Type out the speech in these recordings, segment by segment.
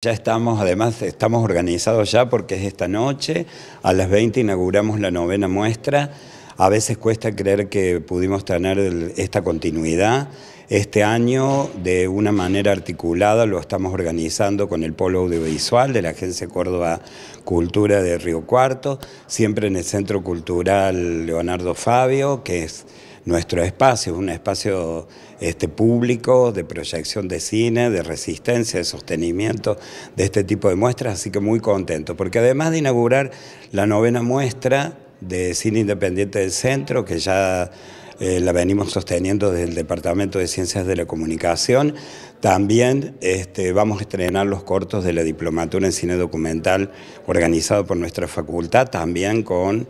Ya estamos, además, estamos organizados ya porque es esta noche, a las 20 inauguramos la novena muestra. A veces cuesta creer que pudimos tener esta continuidad. Este año, de una manera articulada, lo estamos organizando con el Polo Audiovisual de la Agencia Córdoba Cultura de Río Cuarto, siempre en el Centro Cultural Leonardo Fabio, que es nuestro espacio, un espacio este, público de proyección de cine, de resistencia, de sostenimiento de este tipo de muestras, así que muy contento, porque además de inaugurar la novena muestra de cine independiente del centro, que ya eh, la venimos sosteniendo desde el Departamento de Ciencias de la Comunicación. También este, vamos a estrenar los cortos de la Diplomatura en Cine Documental organizado por nuestra facultad, también con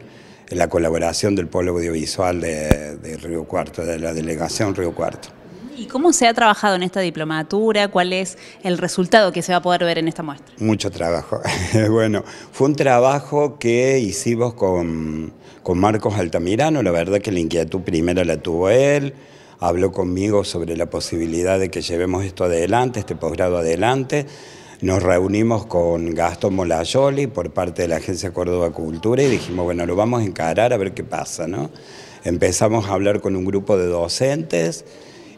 la colaboración del pueblo Audiovisual de, Río Cuarto, de la delegación Río Cuarto. ¿Y cómo se ha trabajado en esta diplomatura? ¿Cuál es el resultado que se va a poder ver en esta muestra? Mucho trabajo. bueno, fue un trabajo que hicimos con, con, Marcos Altamirano. La verdad que la inquietud primera la tuvo él. Habló conmigo sobre la posibilidad de que llevemos esto adelante, este posgrado adelante nos reunimos con Gastón Molayoli por parte de la Agencia Córdoba Cultura y dijimos, bueno, lo vamos a encarar a ver qué pasa, ¿no? Empezamos a hablar con un grupo de docentes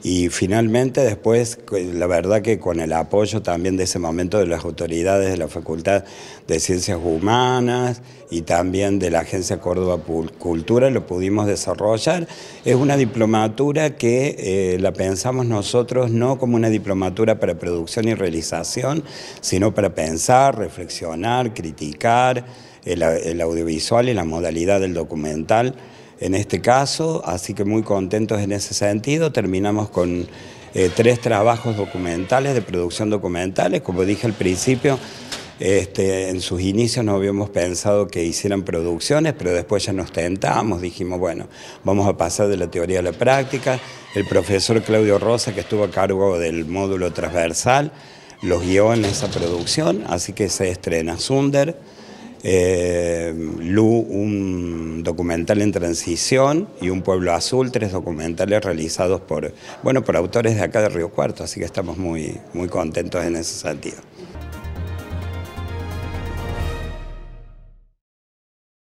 y finalmente después, la verdad que con el apoyo también de ese momento de las autoridades de la Facultad de Ciencias Humanas y también de la Agencia Córdoba Cultura, lo pudimos desarrollar. Es una diplomatura que eh, la pensamos nosotros no como una diplomatura para producción y realización, sino para pensar, reflexionar, criticar el audiovisual y la modalidad del documental en este caso, así que muy contentos en ese sentido. Terminamos con eh, tres trabajos documentales, de producción documentales. Como dije al principio, este, en sus inicios no habíamos pensado que hicieran producciones, pero después ya nos tentamos, dijimos, bueno, vamos a pasar de la teoría a la práctica. El profesor Claudio Rosa, que estuvo a cargo del módulo transversal, los guió en esa producción, así que se estrena Sunder, eh, Lu, un documental en transición y Un pueblo azul, tres documentales realizados por, bueno, por autores de acá de Río Cuarto, así que estamos muy, muy contentos en ese sentido.